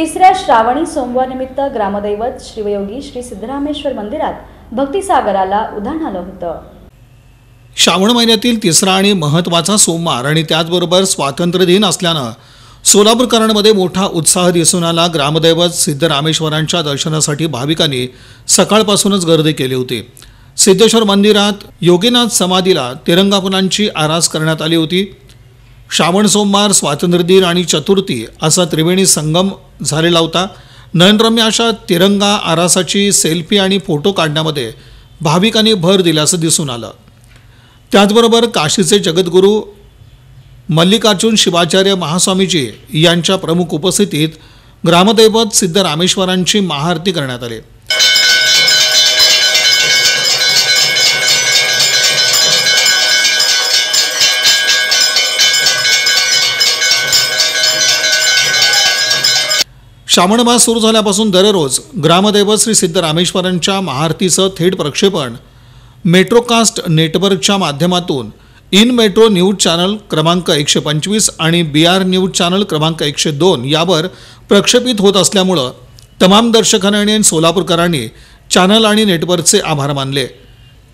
तिसऱ्या श्रावणी सोमवारनिमित्त ग्रामदैवत श्रीवयोगी श्री सिद्धरामेश्वर मंदिरात भक्तिसागराला उधाण आलं होतं श्रावण महिन्यातील तिसरा आणि महत्त्वाचा सोमवार आणि त्याचबरोबर स्वातंत्र्य दिन असल्यानं सोलापूरकरांमध्ये मोठा उत्साह दिसून आला ग्रामदैवत सिद्धरामेश्वरांच्या दर्शनासाठी भाविकांनी सकाळपासूनच गर्दी केली होती सिद्धेश्वर मंदिरात योगीनाथ समाधीला तिरंगा आरास करण्यात आली होती श्रावण सोमवार स्वातंत्र्य दिन आणि चतुर्थी असा त्रिवेणी संगम झालेला होता नयनरम्य अशा तिरंगा आरासाची सेल्फी आणि फोटो काढण्यामध्ये भाविकांनी भर दिल्याचं दिसून आलं त्याचबरोबर काशीचे जगद्गुरू मल्लिकार्जुन शिवाचार्य महास्वामीजी यांच्या प्रमुख उपस्थितीत ग्रामदैवत सिद्धरामेश्वरांची महाआरती करण्यात आली श्रावण मास सुरू झाल्यापासून दररोज ग्रामदैवत श्री सिद्ध रामेश्वरांच्या महाआरतीचं थेट प्रक्षेपण मेट्रोकास्ट नेटवर्कच्या माध्यमातून इन मेट्रो न्यूज चॅनल क्रमांक एकशे पंचवीस आणि बी आर न्यूज चॅनल क्रमांक एकशे दोन यावर प्रक्षेपित होत असल्यामुळं तमाम दर्शकांनी आणि सोलापूरकरांनी चॅनल आणि नेटवर्कचे आभार मानले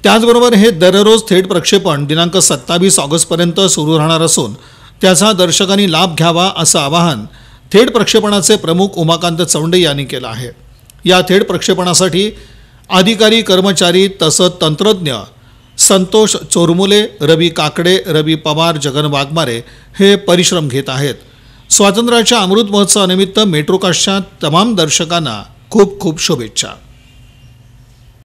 त्याचबरोबर हे दररोज थेट प्रक्षेपण दिनांक सत्तावीस ऑगस्टपर्यंत सुरू राहणार असून त्याचा दर्शकांनी लाभ घ्यावा असं आवाहन थेट प्रक्षेपणाचे प्रमुख उमाकांत चौंडे यांनी केलं आहे या थेट प्रक्षेपणासाठी अधिकारी कर्मचारी तसंच तंत्रज्ञ संतोष चोरमुले रवी काकडे रवी पवार जगन वाघमारे हे परिश्रम घेत आहेत स्वातंत्र्याच्या अमृत महोत्सवानिमित्त मेट्रोकाशच्या तमाम दर्शकांना खूप खूप शुभेच्छा